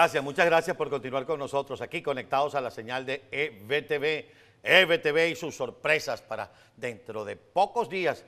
Gracias, muchas gracias por continuar con nosotros aquí conectados a la señal de EBTV. EBTV y sus sorpresas para dentro de pocos días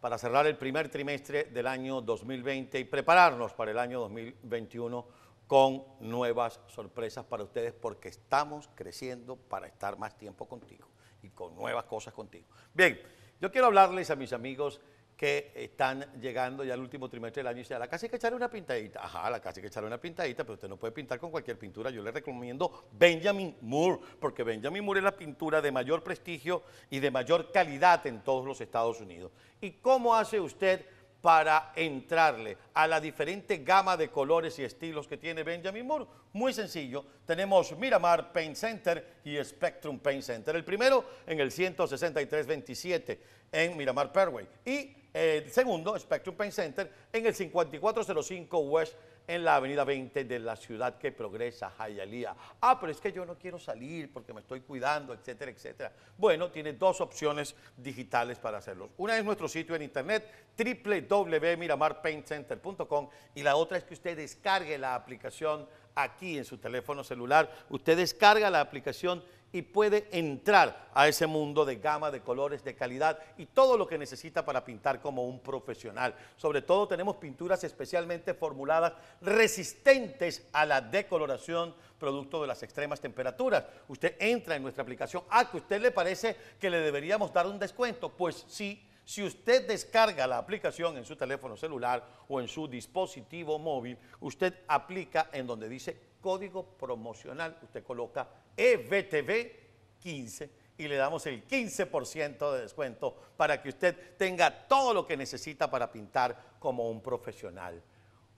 para cerrar el primer trimestre del año 2020 y prepararnos para el año 2021 con nuevas sorpresas para ustedes porque estamos creciendo para estar más tiempo contigo y con nuevas cosas contigo. Bien, yo quiero hablarles a mis amigos que están llegando ya al último trimestre del año y se a la casa que echaré una pintadita. Ajá, la casa que echaré una pintadita, pero usted no puede pintar con cualquier pintura. Yo le recomiendo Benjamin Moore, porque Benjamin Moore es la pintura de mayor prestigio y de mayor calidad en todos los Estados Unidos. ¿Y cómo hace usted para entrarle a la diferente gama de colores y estilos que tiene Benjamin Moore? Muy sencillo, tenemos Miramar Paint Center y Spectrum Paint Center. El primero en el 16327 en Miramar Perway y el segundo, Spectrum Pain Center, en el 5405 West, en la avenida 20 de la ciudad que progresa, Jayalía. Ah, pero es que yo no quiero salir porque me estoy cuidando, etcétera, etcétera. Bueno, tiene dos opciones digitales para hacerlo. Una es nuestro sitio en internet, www.miramarpaintcenter.com y la otra es que usted descargue la aplicación aquí en su teléfono celular. Usted descarga la aplicación y puede entrar a ese mundo de gama, de colores, de calidad y todo lo que necesita para pintar como un profesional. Sobre todo tenemos pinturas especialmente formuladas resistentes a la decoloración producto de las extremas temperaturas. Usted entra en nuestra aplicación. ¿A ah, que usted le parece que le deberíamos dar un descuento? Pues sí si usted descarga la aplicación en su teléfono celular o en su dispositivo móvil, usted aplica en donde dice código promocional, usted coloca evtv 15 y le damos el 15% de descuento para que usted tenga todo lo que necesita para pintar como un profesional.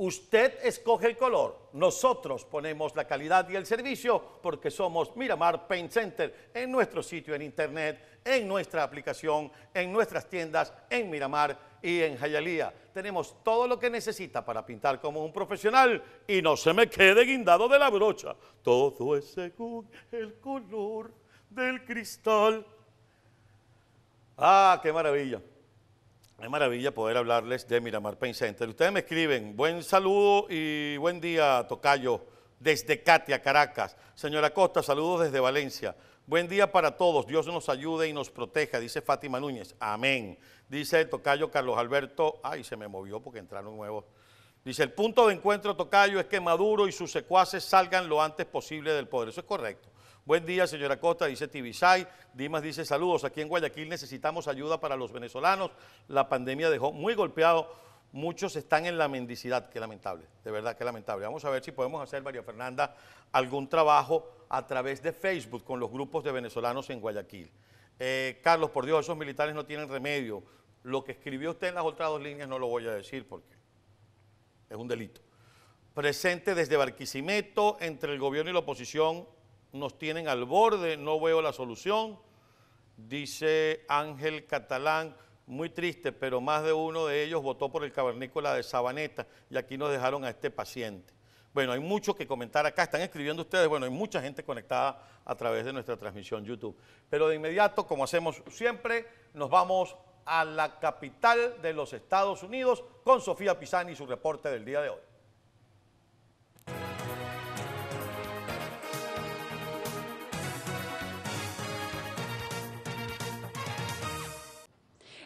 Usted escoge el color, nosotros ponemos la calidad y el servicio porque somos Miramar Paint Center en nuestro sitio en internet, en nuestra aplicación, en nuestras tiendas, en Miramar y en Jayalía. Tenemos todo lo que necesita para pintar como un profesional y no se me quede guindado de la brocha. Todo es según el color del cristal. Ah, qué maravilla. Es maravilla poder hablarles de Miramar Pain Center. Ustedes me escriben, buen saludo y buen día, Tocayo, desde Katia, Caracas. Señora Costa, saludos desde Valencia. Buen día para todos, Dios nos ayude y nos proteja, dice Fátima Núñez. Amén. Dice Tocayo Carlos Alberto, ay, se me movió porque entraron nuevos. Dice, el punto de encuentro, Tocayo, es que Maduro y sus secuaces salgan lo antes posible del poder. Eso es correcto. Buen día, señora Costa, dice Tibisay. Dimas dice saludos. Aquí en Guayaquil necesitamos ayuda para los venezolanos. La pandemia dejó muy golpeado. Muchos están en la mendicidad. Qué lamentable, de verdad, qué lamentable. Vamos a ver si podemos hacer, María Fernanda, algún trabajo a través de Facebook con los grupos de venezolanos en Guayaquil. Eh, Carlos, por Dios, esos militares no tienen remedio. Lo que escribió usted en las otras dos líneas no lo voy a decir porque es un delito. Presente desde Barquisimeto, entre el gobierno y la oposición, nos tienen al borde, no veo la solución. Dice Ángel Catalán, muy triste, pero más de uno de ellos votó por el cavernícola de Sabaneta y aquí nos dejaron a este paciente. Bueno, hay mucho que comentar acá, están escribiendo ustedes, bueno, hay mucha gente conectada a través de nuestra transmisión YouTube. Pero de inmediato, como hacemos siempre, nos vamos a la capital de los Estados Unidos con Sofía Pisani y su reporte del día de hoy.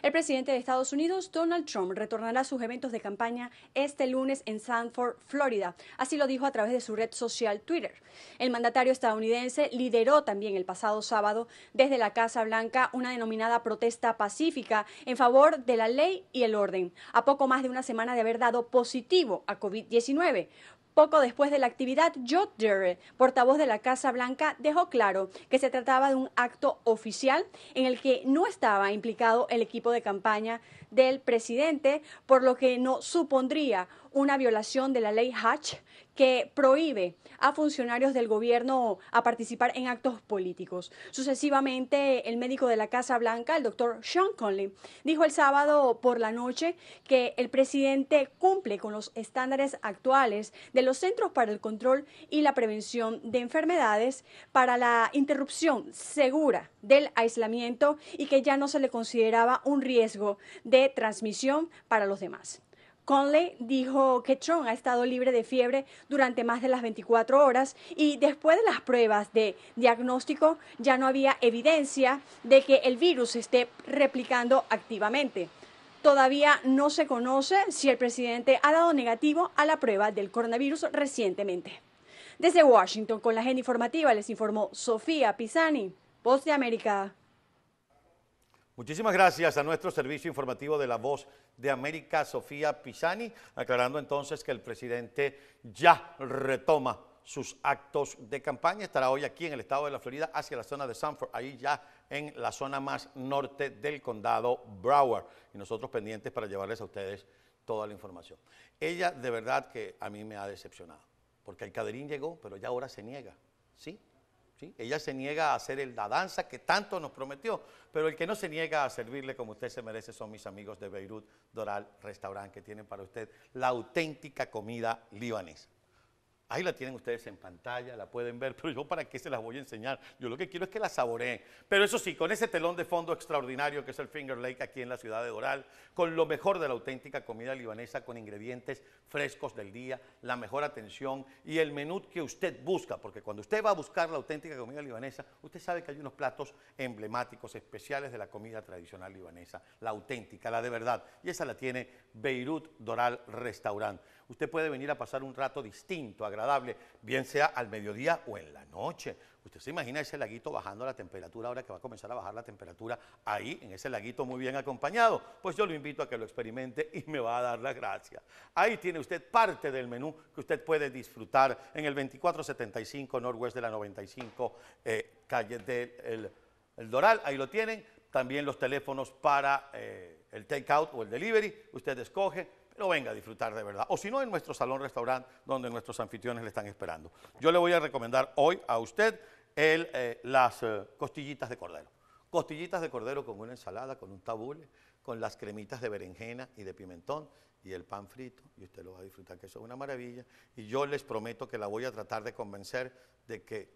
El presidente de Estados Unidos, Donald Trump, retornará a sus eventos de campaña este lunes en Sanford, Florida. Así lo dijo a través de su red social Twitter. El mandatario estadounidense lideró también el pasado sábado desde la Casa Blanca una denominada protesta pacífica en favor de la ley y el orden, a poco más de una semana de haber dado positivo a COVID-19. Poco después de la actividad, Jotter, portavoz de la Casa Blanca, dejó claro que se trataba de un acto oficial en el que no estaba implicado el equipo de campaña del presidente, por lo que no supondría una violación de la ley Hatch que prohíbe a funcionarios del gobierno a participar en actos políticos. Sucesivamente, el médico de la Casa Blanca, el doctor Sean Conley, dijo el sábado por la noche que el presidente cumple con los estándares actuales de los Centros para el Control y la Prevención de Enfermedades para la interrupción segura del aislamiento y que ya no se le consideraba un riesgo de transmisión para los demás. Conley dijo que Trump ha estado libre de fiebre durante más de las 24 horas y después de las pruebas de diagnóstico ya no había evidencia de que el virus esté replicando activamente. Todavía no se conoce si el presidente ha dado negativo a la prueba del coronavirus recientemente. Desde Washington, con la agenda informativa, les informó Sofía Pisani, Voz de América. Muchísimas gracias a nuestro servicio informativo de la Voz de América, Sofía Pisani, aclarando entonces que el presidente ya retoma sus actos de campaña. Estará hoy aquí en el estado de la Florida hacia la zona de Sanford, ahí ya en la zona más norte del condado Broward. Y nosotros pendientes para llevarles a ustedes toda la información. Ella de verdad que a mí me ha decepcionado, porque el caderín llegó, pero ya ahora se niega, ¿sí? Ella se niega a hacer el, la danza que tanto nos prometió, pero el que no se niega a servirle como usted se merece son mis amigos de Beirut Doral Restaurant, que tienen para usted la auténtica comida libanesa. Ahí la tienen ustedes en pantalla, la pueden ver, pero yo para qué se las voy a enseñar. Yo lo que quiero es que la saboreen. Pero eso sí, con ese telón de fondo extraordinario que es el Finger Lake aquí en la ciudad de Doral, con lo mejor de la auténtica comida libanesa, con ingredientes frescos del día, la mejor atención y el menú que usted busca, porque cuando usted va a buscar la auténtica comida libanesa, usted sabe que hay unos platos emblemáticos, especiales de la comida tradicional libanesa, la auténtica, la de verdad. Y esa la tiene Beirut Doral Restaurant. Usted puede venir a pasar un rato distinto, agradable bien sea al mediodía o en la noche. Usted se imagina ese laguito bajando la temperatura, ahora que va a comenzar a bajar la temperatura ahí, en ese laguito muy bien acompañado. Pues yo lo invito a que lo experimente y me va a dar la gracia, Ahí tiene usted parte del menú que usted puede disfrutar en el 2475 Norwest de la 95 eh, calle del Doral. Ahí lo tienen. También los teléfonos para... Eh, el take-out o el delivery, usted escoge, pero venga a disfrutar de verdad. O si no, en nuestro salón restaurante donde nuestros anfitriones le están esperando. Yo le voy a recomendar hoy a usted el, eh, las eh, costillitas de cordero. Costillitas de cordero con una ensalada, con un tabule, con las cremitas de berenjena y de pimentón y el pan frito, y usted lo va a disfrutar, que eso es una maravilla. Y yo les prometo que la voy a tratar de convencer de que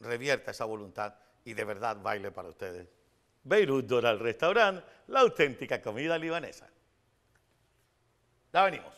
revierta esa voluntad y de verdad baile para ustedes Beirut Doral Restaurant, la auténtica comida libanesa. Ya venimos.